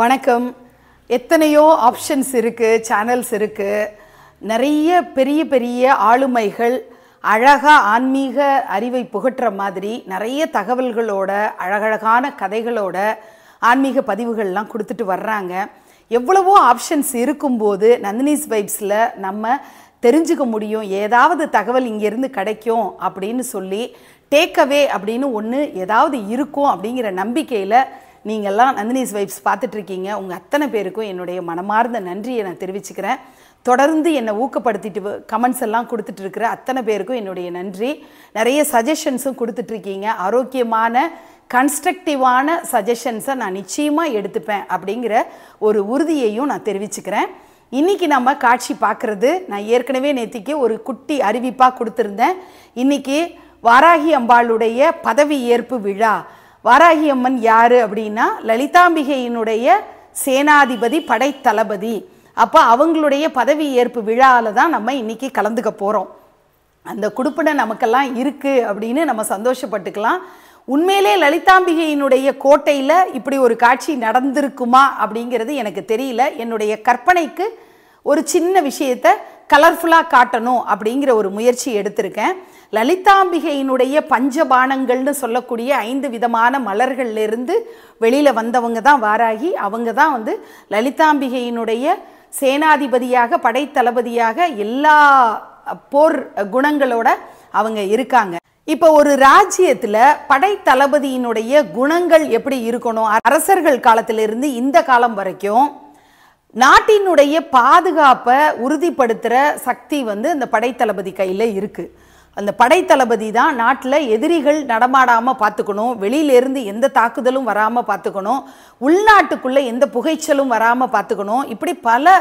வணக்கம் எத்தனையோ ஆப்ஷன்ஸ் இருக்குது சேனல்ஸ் இருக்குது நிறைய பெரிய பெரிய ஆளுமைகள் அழகாக ஆன்மீக அறிவை புகட்டுற மாதிரி நிறைய தகவல்களோட அழகழகான கதைகளோட ஆன்மீக பதிவுகள்லாம் கொடுத்துட்டு வர்றாங்க எவ்வளவோ ஆப்ஷன்ஸ் இருக்கும்போது நந்தினிஸ் வைப்ஸில் நம்ம தெரிஞ்சுக்க முடியும் ஏதாவது தகவல் இங்கேருந்து கிடைக்கும் அப்படின்னு சொல்லி டேக்அவே அப்படின்னு ஒன்று ஏதாவது இருக்கும் அப்படிங்கிற நம்பிக்கையில் நீங்கள்லாம் நந்தினிஸ் வைப்ஸ் பார்த்துட்ருக்கீங்க உங்கள் அத்தனை பேருக்கும் என்னுடைய மனமார்ந்த நன்றியை நான் தெரிவிச்சுக்கிறேன் தொடர்ந்து என்னை ஊக்கப்படுத்திட்டு கமெண்ட்ஸ் எல்லாம் கொடுத்துட்ருக்குற அத்தனை பேருக்கும் என்னுடைய நன்றி நிறைய சஜஷன்ஸும் கொடுத்துட்ருக்கீங்க ஆரோக்கியமான கன்ஸ்ட்ரக்டிவான சஜஷன்ஸை நான் நிச்சயமாக எடுத்துப்பேன் அப்படிங்கிற ஒரு உறுதியையும் நான் தெரிவிச்சுக்கிறேன் இன்றைக்கி நம்ம காட்சி பார்க்குறது நான் ஏற்கனவே நேற்றுக்கு ஒரு குட்டி அறிவிப்பாக கொடுத்துருந்தேன் இன்றைக்கி வாராகி அம்பாளுடைய பதவி ஏற்பு விழா வாராகி அம்மன் யார் அப்படின்னா லலிதாம்பிகையினுடைய சேனாதிபதி படைத்தளபதி அப்போ அவங்களுடைய பதவி ஏற்பு விழாவில் தான் நம்ம இன்றைக்கி கலந்துக்க போகிறோம் அந்த குடுப்பிட நமக்கெல்லாம் இருக்குது அப்படின்னு நம்ம சந்தோஷப்பட்டுக்கலாம் உண்மையிலே லலிதாம்பிகையினுடைய கோட்டையில் இப்படி ஒரு காட்சி நடந்திருக்குமா அப்படிங்கிறது எனக்கு தெரியல என்னுடைய கற்பனைக்கு ஒரு சின்ன விஷயத்தை கலர்ஃபுல்லாக காட்டணும் அப்படிங்கிற ஒரு முயற்சி எடுத்திருக்கேன் லலிதாம்பிகையினுடைய பஞ்சபானங்கள்னு சொல்லக்கூடிய ஐந்து விதமான மலர்கள்லேருந்து வெளியில் வந்தவங்க தான் வாராகி அவங்க தான் வந்து லலிதாம்பிகையினுடைய சேனாதிபதியாக படைத்தளபதியாக எல்லா போர் குணங்களோட அவங்க இருக்காங்க இப்போ ஒரு ராஜ்யத்தில் படைத்தளபதியினுடைய குணங்கள் எப்படி இருக்கணும் அரசர்கள் காலத்திலிருந்து இந்த காலம் வரைக்கும் நாட்டினுடைய பாதுகாப்பை உறுதிப்படுத்துகிற சக்தி வந்து இந்த படைத்தளபதி கையில் இருக்குது அந்த படைத்தளபதி தான் நாட்டில் எதிரிகள் நடமாடாமல் பார்த்துக்கணும் வெளியிலேருந்து எந்த தாக்குதலும் வராமல் பார்த்துக்கணும் உள்நாட்டுக்குள்ளே எந்த புகைச்சலும் வராமல் பார்த்துக்கணும் இப்படி பல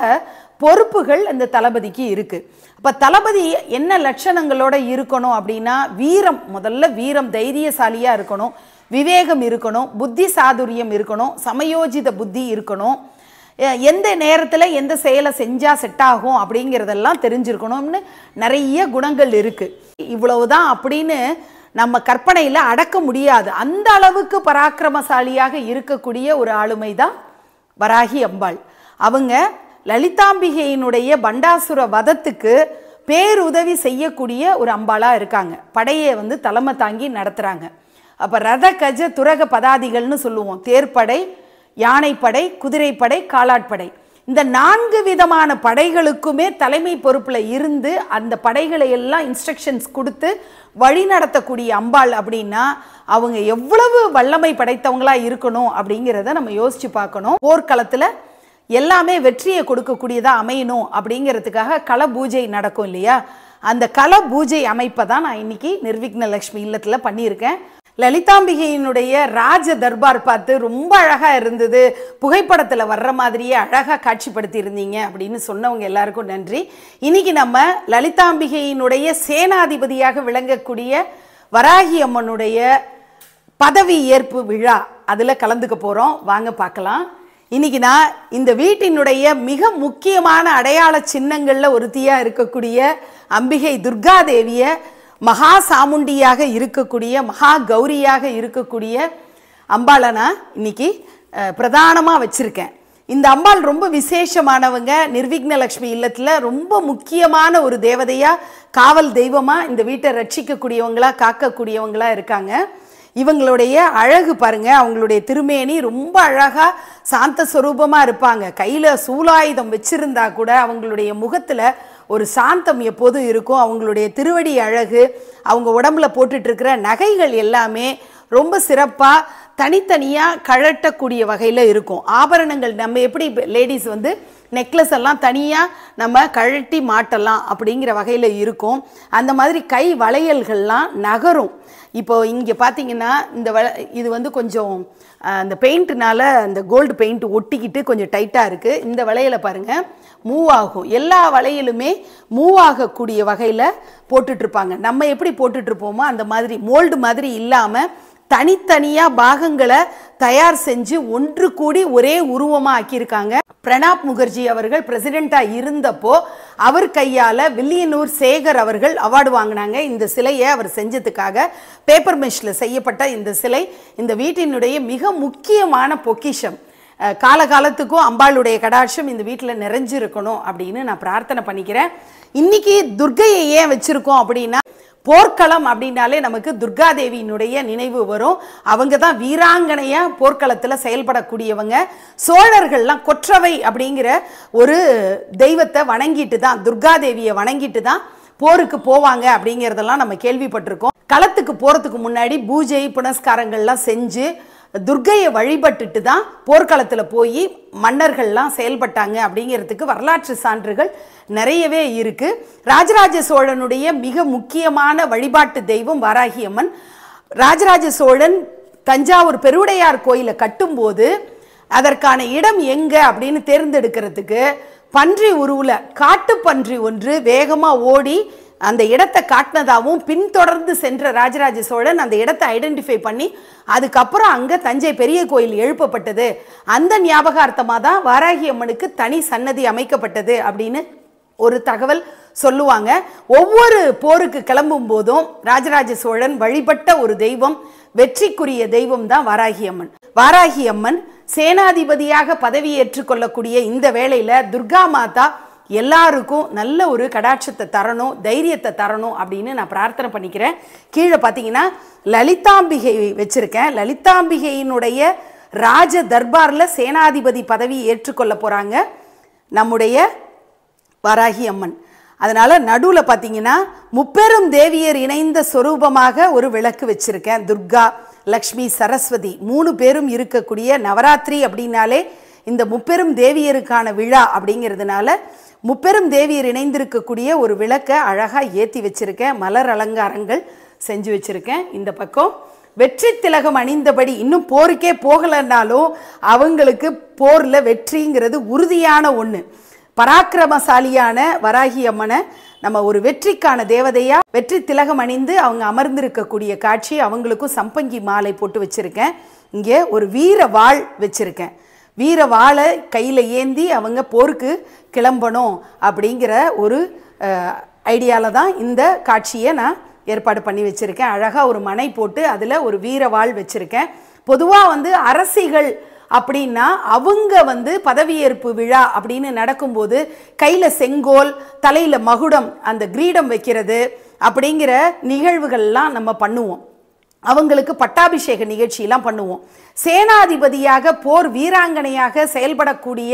பொறுப்புகள் இந்த தளபதிக்கு இருக்குது இப்போ தளபதி என்ன லட்சணங்களோட இருக்கணும் அப்படின்னா வீரம் முதல்ல வீரம் தைரியசாலியாக இருக்கணும் விவேகம் இருக்கணும் புத்தி சாதுரியம் இருக்கணும் சமயோஜித புத்தி இருக்கணும் எந்த நேரத்தில் எந்த செயலை செஞ்சால் செட் ஆகும் அப்படிங்கிறதெல்லாம் தெரிஞ்சிருக்கணும்னு நிறைய குணங்கள் இருக்குது இவ்வளவுதான் அப்படின்னு நம்ம கற்பனையில் அடக்க முடியாது அந்த அளவுக்கு பராக்கிரமசாலியாக இருக்கக்கூடிய ஒரு ஆளுமை தான் வராகி அம்பாள் அவங்க லலிதாம்பிகையினுடைய பண்டாசுர வதத்துக்கு பேருதவி செய்யக்கூடிய ஒரு அம்பாளாக இருக்காங்க படையை வந்து தலைமை தாங்கி நடத்துகிறாங்க அப்போ ரத கஜ துரக பதாதிகள்னு சொல்லுவோம் தேர்ப்படை யானைப்படை குதிரைப்படை காலாட்படை இந்த நான்கு விதமான படைகளுக்குமே தலைமை பொறுப்பில் இருந்து அந்த படைகளை எல்லாம் இன்ஸ்ட்ரக்ஷன்ஸ் கொடுத்து வழி நடத்தக்கூடிய அம்பாள் அப்படின்னா அவங்க எவ்வளவு வல்லமை படைத்தவங்களாக இருக்கணும் அப்படிங்கிறத நம்ம யோசித்து பார்க்கணும் போர்க்களத்தில் எல்லாமே வெற்றியை கொடுக்கக்கூடியதாக அமையணும் அப்படிங்கிறதுக்காக கள பூஜை நடக்கும் இல்லையா அந்த கள பூஜை அமைப்பை தான் நான் இன்றைக்கி நிர்விக்னலக்ஷ்மி இல்லத்தில் பண்ணியிருக்கேன் லலிதாம்பிகையினுடைய ராஜ தர்பார் பார்த்து ரொம்ப அழகாக இருந்தது புகைப்படத்தில் வர்ற மாதிரியே அழகாக காட்சிப்படுத்தியிருந்தீங்க அப்படின்னு சொன்னவங்க எல்லாருக்கும் நன்றி இன்னைக்கு நம்ம லலிதாம்பிகையினுடைய சேனாதிபதியாக விளங்கக்கூடிய வராகி அம்மனுடைய பதவி ஏற்பு விழா அதில் கலந்துக்க போகிறோம் வாங்க பார்க்கலாம் இன்னைக்கு நான் இந்த வீட்டினுடைய மிக முக்கியமான அடையாள சின்னங்களில் ஒருத்தியாக இருக்கக்கூடிய அம்பிகை துர்காதேவியை மகா சாமுண்டியாக இருக்கக்கூடிய மகா கௌரியாக இருக்கக்கூடிய அம்பாளை நான் இன்னைக்கு பிரதானமாக வச்சுருக்கேன் இந்த அம்பாள் ரொம்ப விசேஷமானவங்க நிர்விக்னலக்ஷ்மி இல்லத்தில் ரொம்ப முக்கியமான ஒரு தேவதையாக காவல் தெய்வமாக இந்த வீட்டை ரட்சிக்கக்கூடியவங்களாக காக்கக்கூடியவங்களாக இருக்காங்க இவங்களுடைய அழகு பாருங்க அவங்களுடைய திருமேனி ரொம்ப அழகாக சாந்த ஸ்வரூபமாக இருப்பாங்க கையில் சூலாயுதம் வச்சிருந்தா கூட அவங்களுடைய முகத்தில் ஒரு சாந்தம் எப்போதும் இருக்கும் அவங்களுடைய திருவடி அழகு அவங்க உடம்புல போட்டுட்ருக்கிற நகைகள் எல்லாமே ரொம்ப சிறப்பாக தனித்தனியாக கழட்டக்கூடிய வகையில் இருக்கும் ஆபரணங்கள் நம்ம எப்படி லேடிஸ் வந்து நெக்லஸ் எல்லாம் தனியாக நம்ம கழட்டி மாட்டலாம் அப்படிங்கிற வகையில் இருக்கும் அந்த மாதிரி கை வளையல்கள்லாம் நகரும் இப்போ இங்கே பார்த்தீங்கன்னா இந்த வள இது வந்து கொஞ்சம் அந்த பெயிண்ட்னால அந்த கோல்டு பெயிண்ட் ஒட்டிக்கிட்டு கொஞ்சம் டைட்டாக இருக்குது இந்த வளையலை பாருங்கள் மூவ் ஆகும் எல்லா வளையலுமே மூவ் ஆகக்கூடிய வகையில் போட்டுட்ருப்பாங்க நம்ம எப்படி போட்டுட்ருப்போமோ அந்த மாதிரி மோல்டு மாதிரி இல்லாமல் தனித்தனியாக பாகங்களை தயார் செஞ்சு ஒன்று கூடி ஒரே உருவமாக ஆக்கியிருக்காங்க பிரணாப் முகர்ஜி அவர்கள் பிரசிடெண்ட்டாக இருந்தப்போ அவர் கையால் வில்லியனூர் சேகர் அவர்கள் அவார்டு வாங்கினாங்க இந்த சிலையை அவர் செஞ்சதுக்காக பேப்பர் மெஷில் செய்யப்பட்ட இந்த சிலை இந்த வீட்டினுடைய மிக முக்கியமான பொக்கிஷம் காலகாலத்துக்கும் அம்பாளுடைய கடாட்சம் இந்த வீட்டில் நிறைஞ்சிருக்கணும் அப்படின்னு நான் பிரார்த்தனை பண்ணிக்கிறேன் இன்னைக்கு துர்கையை ஏன் வச்சுருக்கோம் அப்படின்னா போர்க்களம் அப்படின்னாலே நமக்கு துர்காதேவியினுடைய நினைவு வரும் அவங்க தான் வீராங்கனையாக போர்க்களத்தில் செயல்படக்கூடியவங்க சோழர்கள்லாம் கொற்றவை அப்படிங்கிற ஒரு தெய்வத்தை வணங்கிட்டு தான் துர்காதேவியை வணங்கிட்டு தான் போருக்கு போவாங்க அப்படிங்கிறதெல்லாம் நம்ம கேள்விப்பட்டிருக்கோம் களத்துக்கு போகிறதுக்கு முன்னாடி பூஜை புனஸ்காரங்கள்லாம் செஞ்சு துர்கையை வழிபட்டுட்டு தான் போர்க்களத்தில் போய் மன்னர்கள்லாம் செயல்பட்டாங்க அப்படிங்கிறதுக்கு வரலாற்று சான்றுகள் நிறையவே இருக்குது ராஜராஜ சோழனுடைய மிக முக்கியமான வழிபாட்டு தெய்வம் வாராகியம்மன் ராஜராஜ சோழன் தஞ்சாவூர் பெருவுடையார் கோயிலை கட்டும்போது அதற்கான இடம் எங்கே அப்படின்னு தேர்ந்தெடுக்கிறதுக்கு பன்றி உருவில் காட்டுப்பன்றி ஒன்று வேகமாக ஓடி அந்த இடத்தை காட்டினதாகவும் பின்தொடர்ந்து சென்ற ராஜராஜ சோழன் அந்த இடத்தை ஐடென்டிஃபை பண்ணி அதுக்கப்புறம் அங்கே தஞ்சை பெரிய கோயில் எழுப்பப்பட்டது அந்த ஞாபகார்த்தமாக தான் வாராகி அம்மனுக்கு தனி சன்னதி அமைக்கப்பட்டது அப்படின்னு ஒரு தகவல் சொல்லுவாங்க ஒவ்வொரு போருக்கு கிளம்பும் போதும் ராஜராஜ சோழன் வழிபட்ட ஒரு தெய்வம் வெற்றிக்குரிய தெய்வம் தான் வாராகி அம்மன் வாராகி அம்மன் சேனாதிபதியாக பதவியேற்றுக் கொள்ளக்கூடிய இந்த வேளையில துர்கா மாதா எல்லாருக்கும் நல்ல ஒரு கடாட்சத்தை தரணும் தைரியத்தை தரணும் அப்படின்னு நான் பிரார்த்தனை பண்ணிக்கிறேன் கீழே பார்த்தீங்கன்னா லலிதாம்பிகை வச்சுருக்கேன் லலிதாம்பிகையினுடைய ராஜ தர்பாரில் சேனாதிபதி பதவி ஏற்றுக்கொள்ள போகிறாங்க நம்முடைய வராகி அம்மன் அதனால் நடுவில் பார்த்தீங்கன்னா முப்பெரும் தேவியர் இணைந்த சொரூபமாக ஒரு விளக்கு வச்சுருக்கேன் துர்கா லக்ஷ்மி சரஸ்வதி மூணு பேரும் இருக்கக்கூடிய நவராத்திரி அப்படின்னாலே இந்த முப்பெரும் தேவியருக்கான விழா அப்படிங்கிறதுனால முப்பெரும் தேவியர் இணைந்திருக்கக்கூடிய ஒரு விளக்கை அழகாக ஏற்றி வச்சுருக்கேன் மலர் அலங்காரங்கள் செஞ்சு வச்சுருக்கேன் இந்த பக்கம் வெற்றி திலகம் அணிந்தபடி இன்னும் போருக்கே போகலைன்னாலும் அவங்களுக்கு போரில் வெற்றிங்கிறது உறுதியான ஒன்று பராக்கிரமசாலியான வராகி அம்மனை நம்ம ஒரு வெற்றிக்கான தேவதையாக வெற்றி திலகம் அணிந்து அவங்க அமர்ந்திருக்கக்கூடிய காட்சி அவங்களுக்கும் சம்பங்கி மாலை போட்டு வச்சுருக்கேன் இங்கே ஒரு வீர வாழ் வச்சுருக்கேன் வீர வாழை கையில் ஏந்தி அவங்க போருக்கு கிளம்பணும் அப்படிங்கிற ஒரு ஐடியாவில் தான் இந்த காட்சியை நான் ஏற்பாடு பண்ணி வச்சுருக்கேன் அழகாக ஒரு மனை போட்டு அதில் ஒரு வீர வாழ் வச்சுருக்கேன் பொதுவாக வந்து அரசிகள் அப்படின்னா அவங்க வந்து பதவியேற்பு விழா அப்படின்னு நடக்கும்போது கையில் செங்கோல் தலையில் மகுடம் அந்த கிரீடம் வைக்கிறது அப்படிங்கிற நிகழ்வுகள்லாம் நம்ம பண்ணுவோம் அவங்களுக்கு பட்டாபிஷேக நிகழ்ச்சியெல்லாம் பண்ணுவோம் சேனாதிபதியாக போர் வீராங்கனையாக செயல்படக்கூடிய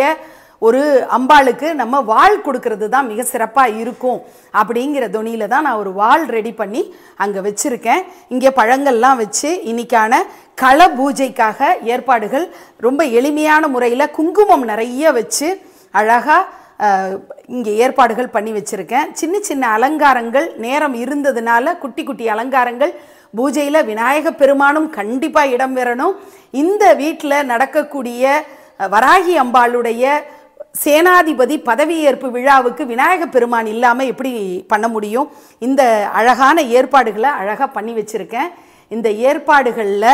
ஒரு அம்பாளுக்கு நம்ம வாள் கொடுக்கறது தான் மிக சிறப்பாக இருக்கும் அப்படிங்கிற துணியில் தான் நான் ஒரு வாழ் ரெடி பண்ணி அங்கே வச்சுருக்கேன் இங்கே பழங்கள்லாம் வச்சு இன்றைக்கான கள பூஜைக்காக ஏற்பாடுகள் ரொம்ப எளிமையான முறையில் குங்குமம் நிறைய வச்சு அழகாக இங்கே ஏற்பாடுகள் பண்ணி வச்சுருக்கேன் சின்ன சின்ன அலங்காரங்கள் நேரம் இருந்ததுனால குட்டி குட்டி அலங்காரங்கள் பூஜையில் விநாயக பெருமானும் கண்டிப்பாக இடம் பெறணும் இந்த வீட்டில் நடக்கக்கூடிய வராகி அம்பாளுடைய சேனாதிபதி பதவியேற்பு விழாவுக்கு விநாயக பெருமான் இல்லாமல் எப்படி பண்ண முடியும் இந்த அழகான ஏற்பாடுகளை அழகாக பண்ணி வச்சுருக்கேன் இந்த ஏற்பாடுகளில்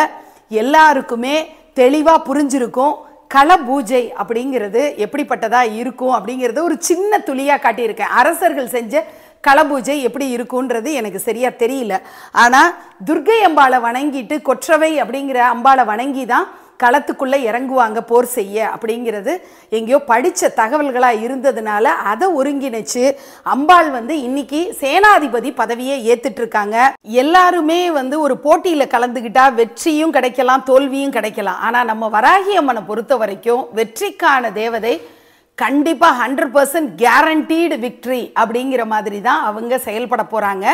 எல்லாருக்குமே தெளிவாக புரிஞ்சிருக்கும் கள பூஜை அப்படிங்கிறது எப்படிப்பட்டதாக இருக்கும் அப்படிங்கிறத ஒரு சின்ன துளியாக காட்டியிருக்கேன் அரசர்கள் செஞ்ச களபூஜை எப்படி இருக்குன்றது எனக்கு சரியாக தெரியல ஆனால் துர்கை அம்பாளை வணங்கிட்டு கொற்றவை அப்படிங்கிற அம்பாளை வணங்கி தான் களத்துக்குள்ளே இறங்குவாங்க போர் செய்ய அப்படிங்கிறது எங்கேயோ படித்த தகவல்களாக இருந்ததுனால அதை ஒருங்கிணைச்சு அம்பாள் வந்து இன்னைக்கு சேனாதிபதி பதவியை ஏற்றுட்ருக்காங்க எல்லாருமே வந்து ஒரு போட்டியில் கலந்துக்கிட்டால் வெற்றியும் கிடைக்கலாம் தோல்வியும் கிடைக்கலாம் ஆனால் நம்ம வராகி அம்மனை பொறுத்த வரைக்கும் வெற்றிக்கான தேவதை கண்டிப்பாக ஹண்ட்ரட் பர்சன்ட் கேரண்டீடு விக்ட்ரி அப்படிங்கிற மாதிரி தான் அவங்க செயல்பட போகிறாங்க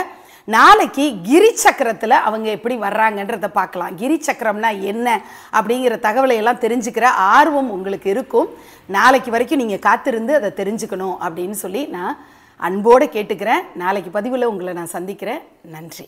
நாளைக்கு கிரி சக்கரத்தில் அவங்க எப்படி வர்றாங்கன்றத பார்க்கலாம் சக்கரம்னா என்ன அப்படிங்கிற தகவலை எல்லாம் தெரிஞ்சுக்கிற ஆர்வம் உங்களுக்கு இருக்கும் நாளைக்கு வரைக்கும் நீங்கள் காத்திருந்து அதை தெரிஞ்சுக்கணும் அப்படின்னு சொல்லி நான் அன்போடு கேட்டுக்கிறேன் நாளைக்கு பதிவில் உங்களை நான் சந்திக்கிறேன் நன்றி